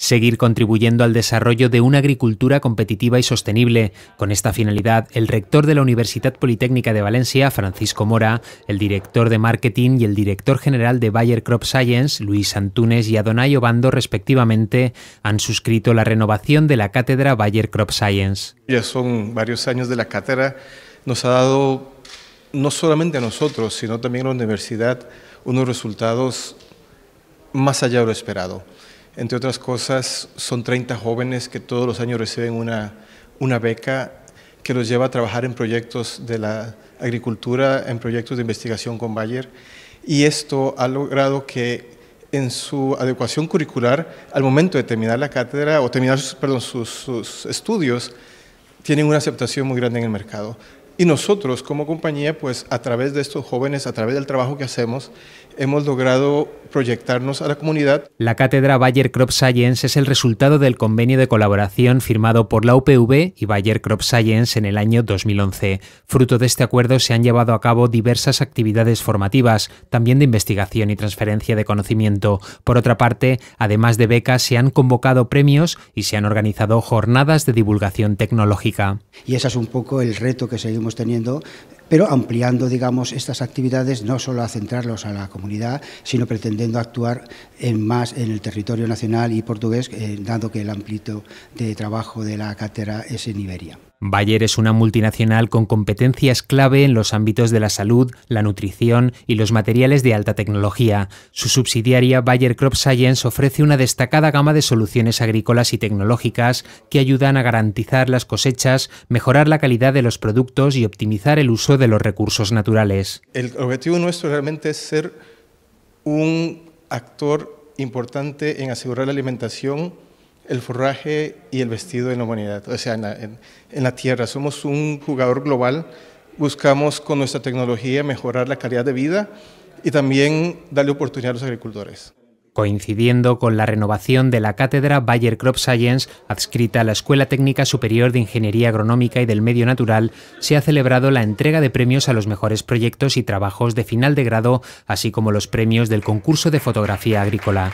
Seguir contribuyendo al desarrollo de una agricultura competitiva y sostenible. Con esta finalidad, el rector de la Universidad Politécnica de Valencia, Francisco Mora, el director de marketing y el director general de Bayer Crop Science, Luis Antunes y Adonai Obando, respectivamente, han suscrito la renovación de la cátedra Bayer Crop Science. Ya son varios años de la cátedra, nos ha dado no solamente a nosotros, sino también a la universidad, unos resultados más allá de lo esperado. Entre otras cosas, son 30 jóvenes que todos los años reciben una, beca que los lleva a trabajar en proyectos de la agricultura, en proyectos de investigación con Bayer. Y esto ha logrado que en su adecuación curricular, al momento de terminar la cátedra o terminar sus estudios, tienen una aceptación muy grande en el mercado. Y nosotros como compañía, pues a través de estos jóvenes, a través del trabajo que hacemos, hemos logrado proyectarnos a la comunidad. La cátedra Bayer Crop Science es el resultado del convenio de colaboración firmado por la UPV y Bayer Crop Science en el año 2011. Fruto de este acuerdo se han llevado a cabo diversas actividades formativas, también de investigación y transferencia de conocimiento. Por otra parte, además de becas, se han convocado premios y se han organizado jornadas de divulgación tecnológica. Y ese es un poco el reto que seguimos teniendo pero ampliando, digamos, estas actividades no solo a centrarlos a la comunidad, sino pretendiendo actuar en más en el territorio nacional y portugués, eh, dado que el amplito de trabajo de la cátedra es en Iberia. Bayer es una multinacional con competencias clave en los ámbitos de la salud, la nutrición y los materiales de alta tecnología. Su subsidiaria Bayer Crop Science ofrece una destacada gama de soluciones agrícolas y tecnológicas que ayudan a garantizar las cosechas, mejorar la calidad de los productos y optimizar el uso de los recursos naturales. El objetivo nuestro realmente es ser un actor importante en asegurar la alimentación, el forraje y el vestido en la humanidad, o sea, en la, en la tierra. Somos un jugador global, buscamos con nuestra tecnología mejorar la calidad de vida y también darle oportunidad a los agricultores coincidiendo con la renovación de la cátedra Bayer Crop Science adscrita a la Escuela Técnica Superior de Ingeniería Agronómica y del Medio Natural, se ha celebrado la entrega de premios a los mejores proyectos y trabajos de final de grado, así como los premios del concurso de fotografía agrícola.